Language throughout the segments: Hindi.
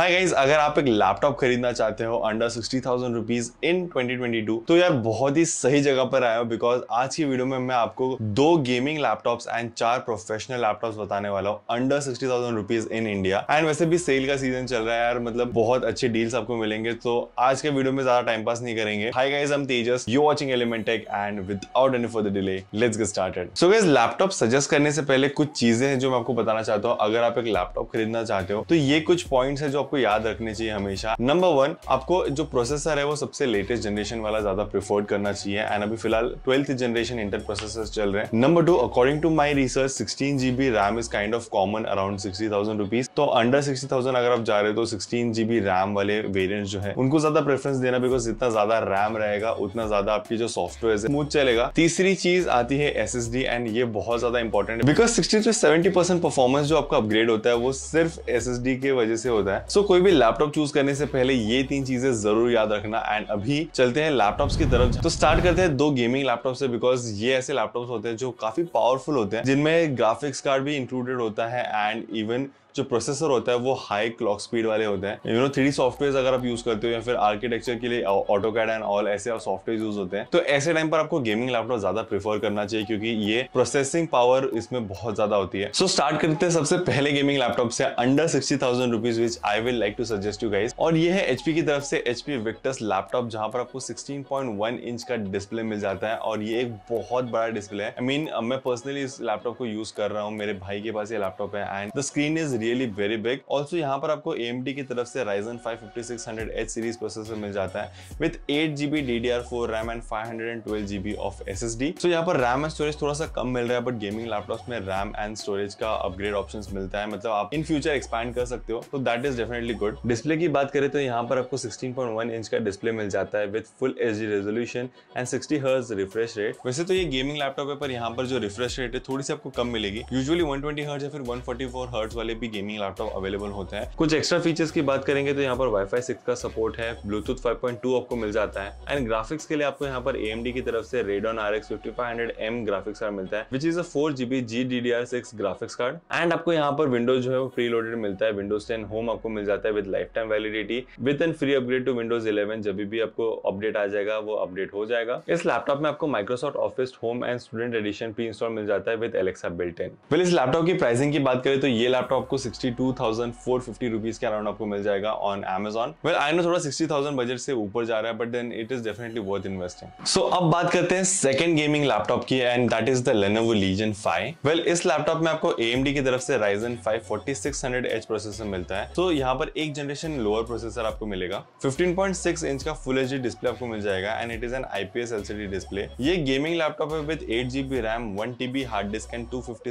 हाय गाइज अगर आप एक लैपटॉप खरीदना चाहते हो under sixty thousand rupees in 2022 तो यार बहुत ही सही जगह पर आया हो बिकॉज आज की वीडियो में मैं आपको दो गेमिंग लैपटॉप्स एंड चार प्रोफेशनल लैपटॉप्स बताने वाला हूँ under sixty thousand rupees in India and वैसे भी सेल का सीजन चल रहा है यार मतलब बहुत अच्छे डील्स आपको मिलेंगे तो आज के वीडियो में ज्यादा टाइम पास नहीं करेंगे हाई गाइज हम Tejas you watching Element Tech and without any for the delay let's get started so guys laptop suggest करने से पहले कुछ चीजें हैं जो मैं आपको बताना चाहता हूँ अगर आप एक लैपटॉप खरीदना चाहते हो तो ये कुछ पॉइंट्स है जो आपको याद रखने चाहिए हमेशा नंबर वन आपको जो प्रोसेसर है वो सबसे लेटेस्ट जनरेशन वाला ज्यादा प्रिफर करना चाहिए एंड अभी फिलहाल ट्वेल्थ जनरेशन इंटर प्रोसेसर चल रहे हैं number two according to my research sixteen GB RAM is kind of common around sixty thousand rupees तो अंडर सिक्सटी थाउजेंड अगर आप जा रहे हो तो सिक्सटीन जीबी रैम वाले वेरियंट जो है उनको ज्यादा प्रेफरेंस देना बिकॉज जितना ज्यादा रैम रहेगा उतना ज्यादा आपकी जो सॉफ्टवेयर है स्मूथ चलेगा तीसरी चीज आती है एस एस डी एंड ये बहुत ज्यादा इंपॉर्टेंट है because sixty to seventy percent performance जो आपका अपग्रेड होता है वो सिर्फ एस एस डी के वजह से होता है सो so, कोई भी लैपटॉप चूज करने से पहले ये तीन चीजें जरूर याद रखना एंड अभी चलते हैं लैपटॉप्स की तरफ तो स्टार्ट करते हैं दो गेमिंग लैपटॉप से बिकॉज ये ऐसे लैपटॉप होते हैं जो काफी पावरफुल होते हैं जिनमें ग्राफिक्स कार्ड भी इंक्लूडेड होता है एंड इवन जो प्रोसेसर होता है वो हाई क्लॉक स्पीड वाले होते हैं यू नो थ्री सॉफ्टवेयर अगर आप यूज करते हो या फिर आर्किटेक्चर के लिए ऑटो कैड एंड ऑल ऐसे सॉफ्टवेयर यूज होते हैं तो ऐसे टाइम पर आपको गेमिंग लैपटॉप ज्यादा प्रीफर करना चाहिए क्योंकि ये प्रोसेसिंग पावर इसमें बहुत ज्यादा होती है सो so, स्टार्ट करते हैं सबसे पहले गेमिंग लैपटॉप से under sixty thousand rupees which I will like to suggest you guys और ये है एचपी की तरफ से एचपी विक्टस लैपटॉप जहां पर आपको सिक्सटीन इंच का डिस्प्ले मिल जाता है और ये एक बहुत बड़ा डिस्प्ले है आई I मीन mean, मैं पर्सनली इस लैपटॉप को यूज कर रहा हूँ मेरे भाई के पास ये लैपटॉप है and the screen is really very big also यहाँ पर आपको एम की तरफ से Ryzen five fifty six hundred H series processor मिल जाता है with eight GB D D R four RAM and five hundred and twelve GB of S S D so यहाँ पर रैम एंड स्टोरेज थोड़ा सा कम मिल रहा है बट गेमिंग लैपटॉप में रैम एंड स्टोरेज का अपग्रेड ऑप्शन मिलता है मतलब आप इन फ्यूचर एक्सपैंड कर सकते हो तो that is definitely good display की बात करें तो यहाँ पर आपको सिक्सटीन पॉइंट वन इंच का डिस्प्ले मिल जाता है with full H D resolution and sixty hertz refresh rate वैसे तो ये गेमिंग लैपटॉप है पर यहाँ पर जो रिफ्रेश रेट है थोड़ी सी आपको कम मिलेगी यूजली वन ट्वेंटी हर्ट या फिर वन फोर्टी फोर हर्ज वाले भी गेमिंग लैपटॉप अवेलेबल होते हैं कुछ एक्स्ट्रा फीचर्स की बात करेंगे तो यहाँ पर वाईफाई सिक्स का सपोर्ट है ब्लूटूथ 5.2 आपको मिल जाता है एंड ग्राफिक्स के लिए आपको यहाँ पर एएमडी की तरफ से Radeon R X graphics card मिलता है which is a four GB G D D R six graphics card and आपको यहाँ पर विंडोज जो है वो फ्री लोडेड मिलता है विंडोज टेन होम आपको मिल जाता है with lifetime validity with an free upgrade to Windows eleven जब भी आपको अपडेट आ जाएगा वो अपडेट हो जाएगा इस लैपटॉप में आपको Microsoft Office home and student edition pre install मिल जाता है with Alexa built in well इस लैपटॉप की प्राइसिंग की बात करें तो ये लैपटॉप को सिक्सटी रुपीज के अराउंड आपको मिल जाएगा on Amazon well I know थोड़ा सिक्सटी थाउजेंड बजट से ऊपर जा रहा है but then it is definitely worth investing so अब बात करते हैं सेकंड गेमिंग लैपटॉप की and that is the Lenovo Legion 5 well इस लैपटॉप में आपको AMD की तरफ से Ryzen 5 4600H प्रोसेसर मिलता है तो so, यहाँ पर एक जनरेशन लोअर प्रोसेसर आपको मिलेगा 15.6 इंच का फुल एच डिस्प्ले आपको मिल जाएगा and it is an IPS LCD display ये गेमिंग लैपटॉप है with eight GB RAM one hard disk and two of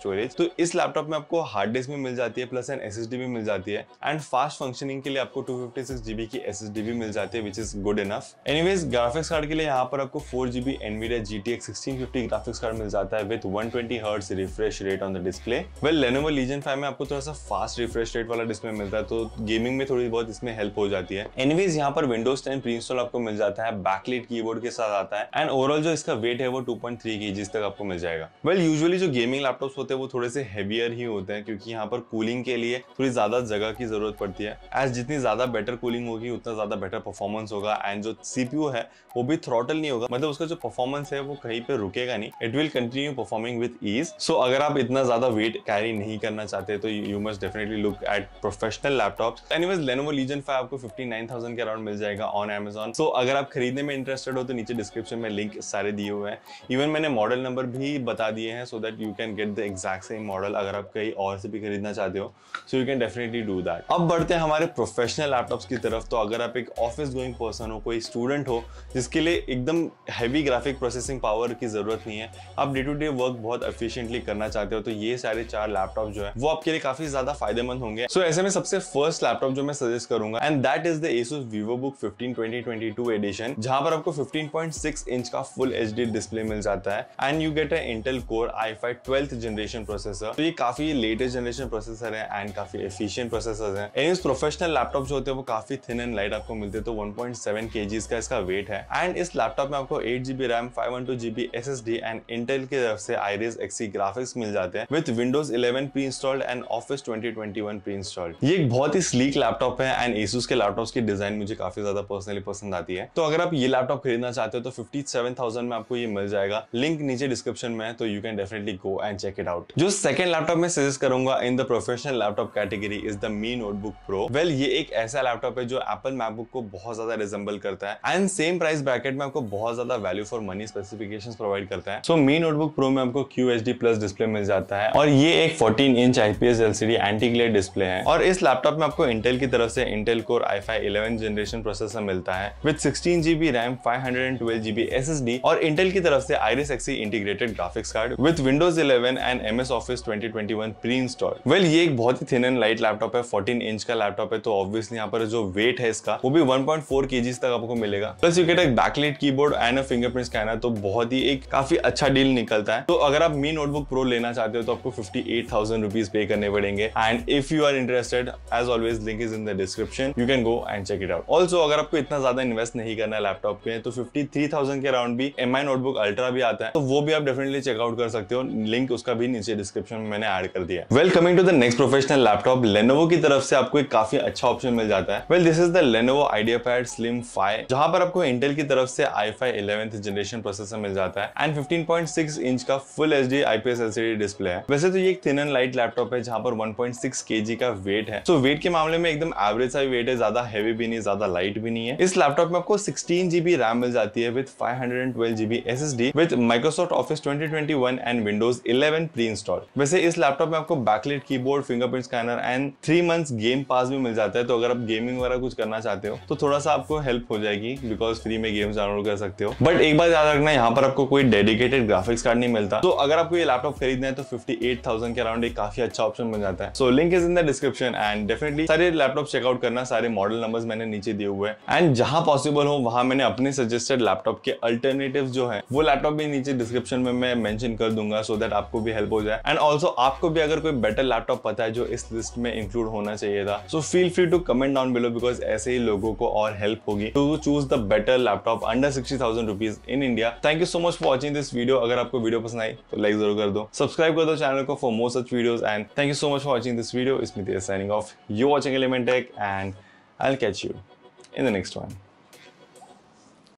storage तो इस लैपटॉप में आपको हार्ड डिस्क में मिल जाती है प्लस एन एस भी मिल जाती है एंड फास्ट फंक्शनिंग के लिए आपको टू फिफ्टी की एस भी मिल जाती है which is good enough anyways graphics card के लिए यहाँ पर आपको four G B Nvidia G T X graphics card मिल जाता है with one twenty refresh rate on the display well Lenovo Legion five में आपको थोड़ा सा फास्ट रिफ्रेश रेट वाला डिस्प्ले मिलता है तो गेमिंग में थोड़ी बहुत इसमें हेल्प हो जाती है एनीवेज यहाँ पर विंडोज टेन प्री इंस्टॉल आपको मिल जाता है बैकलेट कीबोर्ड के साथ आता है एंड ओवरऑल जो इसका वेट है वो टू पॉइंट तक आपको मिल जाएगा वेल well, यूजुअली जो गेमिंग लैपटॉप होते हैं वो थोड़े से हेवियर ही होते हैं क्योंकि यहाँ पर कूलिंग के लिए थोड़ी ज़्यादा जगह की ज़रूरत पड़ती है एज जितनी ज़्यादा बेटर कूलिंग होगी उतना ज़्यादा बेटर परफॉर्मेंस होगा एंड जो सी है वो भी थ्रोटल नहीं होगा मतलब उसका जो परफॉर्मेंस है वो कहीं पर रुकेगा नहीं it will continue performing with ease so अगर आप इतना ज़्यादा वेट कैरी नहीं करना चाहते तो you must definitely look at professional laptop anyways Lenovo Legion five आपको फिफ्टी नाइन थाउजेंड के अराउंड मिल जाएगा ऑन एमेजन सो अगर आप खरीदने में इंटरेस्टेड हो तो नीचे डिस्क्रिप्शन में लिंक सारे दिए हुए हैं इवन मैंने मॉडल नंबर भी बता दिए हैं so that you can get the exact same model अगर आप कहीं और से भी खरीदना चाहते हो so you can definitely do that अब बढ़ते हैं हमारे प्रोफेशनल लैपटॉप्स की तरफ तो अगर आप एक ऑफिस गोइंग पर्सन हो कोई स्टूडेंट हो जिसके लिए एकदम हैवी ग्राफिक प्रोसेसिंग पावर की ज़रूरत नहीं है आप डे टू डे वर्क बहुत एफिशिएंटली करना चाहते हो तो ये सारे चार लैपटॉप जो है वो आपके लिए काफ़ी ज़्यादा फायदेमंद होंगे सो so, ऐसे में सबसे फर्स्ट लैपटॉप जो मैं सजेस्ट करूंगा and that is the Asus VivoBook fifteen twenty edition जहां पर आपको फिफ्टीन इंच का फुल एच डिस्प्ले मिल जाता है and you get a Intel core i five twelfth generation processor तो ये काफ़ी लेटेस्ट जनरेशन जनरेशन प्रोसेसर है एंड काफी एफिशियंट प्रोसेसर है एनिज प्रोफेशनल लैपटॉप जो होते हैं वो काफी थिन एंड लाइट आपको मिलते हैं तो 1.7 पॉइंट का इसका वेट है एंड इस लैपटॉप में आपको eight GB RAM five one two GB S S D and Intel की तरफ से आईरिस एक्सी ग्राफिक्स मिल जाते हैं with Windows eleven pre installed and Office twenty twenty one pre installed ये एक बहुत ही स्लीक लैपटॉप है एंड एसूस के लैपटॉप की डिजाइन मुझे काफी ज्यादा पर्सनली पसंद आती है तो अगर आप ये लैपटॉप खरीदना चाहते हो तो फिफ्टी सेवन थाउजेंड में आपको ये मिल जाएगा लिंक नीचे डिस्क्रिप्शन में तो you can definitely go and check it out जो सेकंड लैपटॉप में सजेस्ट करूंगा in the professional laptop category is the Mi Notebook Pro well ये एक ऐसा लैपटॉप है जो एप्पल मैकबुक को बहुत ज्यादा रिजेंबल करता है एंड सेम प्राइस ब्रैकेट में आपको बहुत ज्यादा value for money specification provide करता है सो मी नोटबुक प्रो में आपको Q H D plus display मिल जाता है और ये एक fourteen inch IPS LCD anti display है और इस लैपटॉप में आपको इंटेल की तरफ से Intel core i five eleven generation processor मिलता है with sixteen GB RAM five hundred and twelve GB S S D और इंटेल की तरफ से Iris Xe integrated graphics card with Windows eleven and M S Office twenty twenty one pre install है वेल well, ये एक बहुत ही थिन एंड लाइट लैपटॉप है फोर्टीन इंच का लैपटॉप है तो ऑब्वियसली यहाँ पर जो वेट है इसका वो भी वन पॉइंट तक आपको मिलेगा प्लस यू गेट एक backlit board and a fingerprint scanner तो बहुत ही एक काफी अच्छा डील निकलता है तो अगर आप मी नोटबुक प्रो लेना चाहते हो तो आपको fifty eight thousand rupees pay करने पड़ेंगे and if you are interested as always link is in the description you can go and check it out also अगर आपको इतना ज्यादा इन्वेस्ट नहीं करना है लैपटॉप पे तो फिफ्टी थ्री थाउजेंड के अराउंड भी एम आई नोटबुक अल्ट्रा भी आता है तो वो भी आप डेफिनेटली चेकआउट कर सकते हो लिंक उसका भी नीचे डिस्क्रिप्शन में मैंने एड कर दिया welcome coming to the next professional laptop Lenovo की तरफ से आपको एक काफी अच्छा ऑप्शन मिल जाता है well this is the Lenovo IdeaPad Slim five जहां पर आपको इंटेल की तरफ से i five eleventh generation processor मिल जाता है and fifteen point six inch का full H D IPS LCD display है वैसे तो ये एक थिन एंड लाइट लैपटॉप है जहां पर वन पॉइंट सिक्स के जी का वेट है सो so, वेट के मामले में एकदम एवरेज सा वेट है ज्यादा हैवी भी नहीं ज्यादा लाइट भी नहीं है इस लैपटॉप में आपको सिक्सटीन जीबी रैम मिल जाती है with five hundred and twelve GB S S D with Microsoft Office twenty twenty one and Windows eleven pre install वैसे इस लैपटॉप में आपको backlit translate keyboard fingerprint scanner and three months Game Pass भी मिल जाता है तो अगर आप गेमिंग वगैरह कुछ करना चाहते हो तो थोड़ा सा आपको हेल्प हो जाएगी बिकॉज फ्री में गेम्स डाउनलोड कर सकते हो बट एक बार याद रखना यहाँ पर आपको कोई डेडिकेटेड ग्राफिक्स कार्ड नहीं मिलता तो अगर आपको ये लैपटॉप खरीदना है तो फिफ्टी के अराउंड एक काफी अच्छा ऑप्शन बन जाता है so link is in the description and definitely सारे लैपटॉप चेकआउट करना सारे मॉडल नंबर मैंने नीचे दिए हुए एंड जहां पॉसिबल हो वहां मैंने अपने सजेस्टेड लैपटॉप के अल्टरनेटिव जो है वो लैपटॉप भी नीचे डिस्क्रिप्शन में मैं मेंशन कर दूंगा सो so दैट आपको भी हेल्प हो जाए एंड ऑल्सो आपको भी अगर कोई बेटर बेटर लैपटॉप पता है जो इस लिस्ट में इंक्लूड होना चाहिए था so feel free to comment down below because ऐसे ही लोगों को और हेल्प होगी to choose the better laptop under sixty thousand rupees in India thank you so much for watching this video अगर आपको वीडियो पसंद आई तो लाइक जरूर कर दो सब्सक्राइब कर दो चैनल को for more such videos and thank you so much for watching this video इसमें signing off you watching element एक and I catch you in the next one